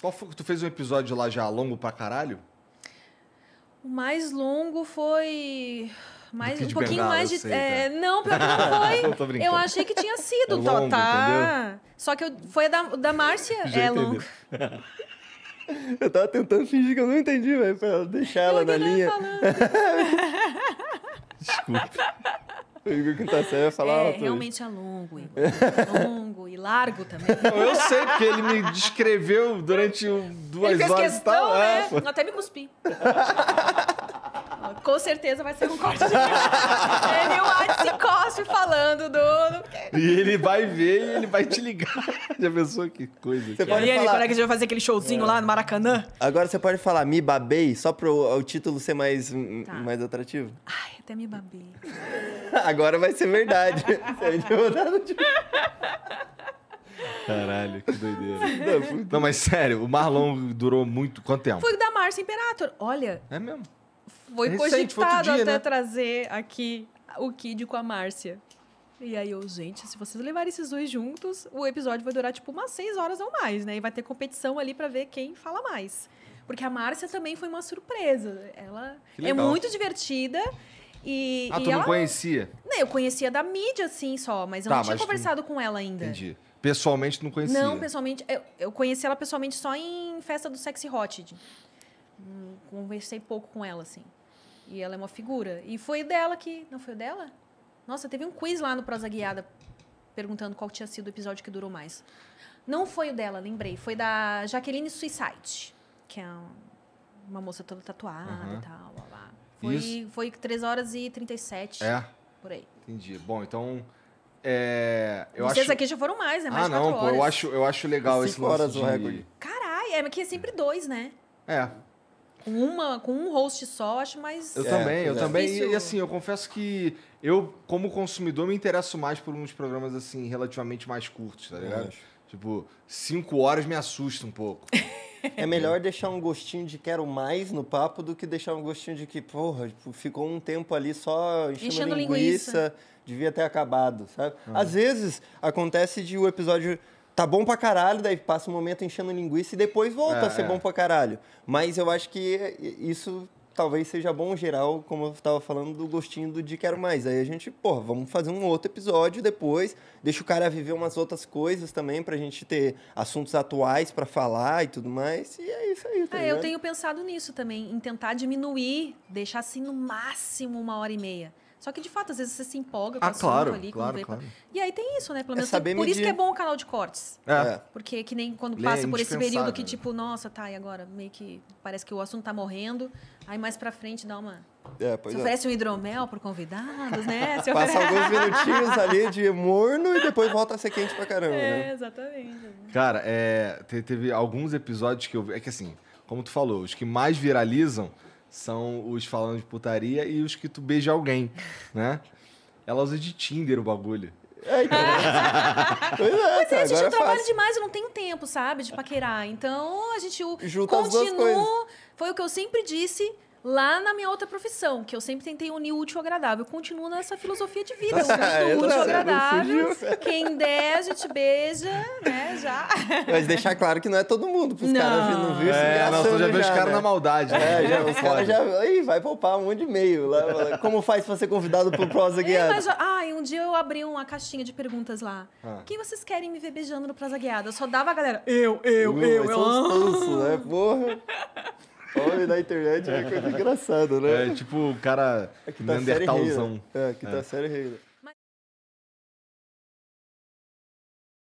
Qual foi que tu fez um episódio lá já longo pra caralho? O mais longo foi mais um pouquinho Bernardo, mais de sei, tá. é, não pior que não foi eu achei que tinha sido é tá? longo, tá entendeu? só que eu, foi a da, da Márcia já é longo eu tava tentando fingir que eu não entendi velho pra deixar eu ela na linha desculpa Igor Quinta Série vai falar. É, realmente é longo, Igor. É longo e largo também. eu sei, porque ele me descreveu durante duas ele fez horas. Questão, tá né? É. até me cuspi. Com certeza vai ser um corte de. Ele e o falando do, e ele vai ver e ele vai te ligar. Já pensou que coisa? Você é? pode e falar... ele, é que a gente vai fazer aquele showzinho é. lá no Maracanã? Agora você pode falar me babei só pro o título ser mais, tá. mais atrativo? Ai, até me babei. Agora vai ser verdade. É Caralho, que doideira. Não, é Não, mas sério, o Marlon durou muito. Quanto tempo? Foi da Márcia Imperator. Olha. É mesmo? Foi é recente, cogitado foi dia, até né? trazer aqui o Kid com a Márcia. E aí eu, gente, se vocês levarem esses dois juntos, o episódio vai durar tipo umas seis horas ou mais, né? E vai ter competição ali para ver quem fala mais. Porque a Márcia também foi uma surpresa. Ela é muito divertida. E, ah, e tu ela... não conhecia? Não, né, eu conhecia da mídia, assim, só, mas eu tá, não tinha conversado tu... com ela ainda. Entendi. Pessoalmente não conhecia? Não, pessoalmente. Eu, eu conheci ela pessoalmente só em festa do Sexy Hot. Hum, conversei pouco com ela, assim. E ela é uma figura. E foi dela que. Não foi dela? Nossa, teve um quiz lá no Prosa Guiada perguntando qual tinha sido o episódio que durou mais. Não foi o dela, lembrei. Foi da Jaqueline Suicide, que é uma moça toda tatuada uhum. e tal. Blá, blá. Foi, foi 3 horas e 37. É. Por aí. Entendi. Bom, então. É, eu Vocês acho... aqui já foram mais, né? Mais ah, não, pô, eu acho, eu acho legal esse horas de... o recorde. Caralho, é que é sempre dois, né? É com uma com um host só acho mais eu é, também eu é. também e, e, assim eu confesso que eu como consumidor me interesso mais por uns programas assim relativamente mais curtos tá ligado é. tipo cinco horas me assusta um pouco É melhor deixar um gostinho de quero mais no papo do que deixar um gostinho de que, porra, tipo, ficou um tempo ali só enchendo, enchendo linguiça, linguiça, devia ter acabado, sabe? Ah. Às vezes acontece de o episódio tá bom pra caralho, daí passa um momento enchendo linguiça e depois volta a é, ser é. bom pra caralho. Mas eu acho que isso talvez seja bom geral, como eu tava falando, do gostinho do de quero mais. Aí a gente, pô, vamos fazer um outro episódio depois, deixa o cara viver umas outras coisas também pra gente ter assuntos atuais para falar e tudo mais. E é isso aí, tá é, Eu tenho pensado nisso também, em tentar diminuir, deixar assim no máximo uma hora e meia. Só que, de fato, às vezes você se empolga com ah, claro, ali. Claro, vê, claro. E aí tem isso, né? Pelo é menos, é por medir. isso que é bom o canal de cortes. É. é. Porque que nem quando Lê, é passa é por esse período que, né? tipo, nossa, tá, e agora? Meio que parece que o assunto tá morrendo. Aí mais pra frente dá uma... É, pois se oferece é. um hidromel pro convidados, né? Se Passa alguns minutinhos ali de morno e depois volta a ser quente pra caramba, é, né? Exatamente. Cara, é, teve alguns episódios que eu... É que assim, como tu falou, os que mais viralizam são os falando de putaria e os que tu beija alguém, né? Ela usa de Tinder o bagulho. É, então. pois é, Mas a gente é trabalha é demais, eu não tenho tempo, sabe, de paquerar. Então a gente Junta continua. Foi o que eu sempre disse lá na minha outra profissão, que eu sempre tentei unir o útil ao agradável. Eu continuo nessa filosofia de vida, tá Eu útil tá ao agradável. Quem der, a gente beija, né? Já. Mas deixar claro que não é todo mundo, porque os caras não viram é, não, já vê os caras né? na maldade, né? É, já, os caras já. Ih, vai poupar um monte de e-mail. Lá, como faz pra ser convidado pro Prosa Guiada? Mas, ai, um dia eu abri uma caixinha de perguntas lá. Ah. Quem vocês querem me ver beijando no Prosa Guiada? Eu só dava a galera, eu, eu, uh, eu, eu. sou um Os né? Porra. Homem da internet é coisa engraçada, né? É, tipo o cara é que tá Neandertalzão. É, que tá é. sério rei.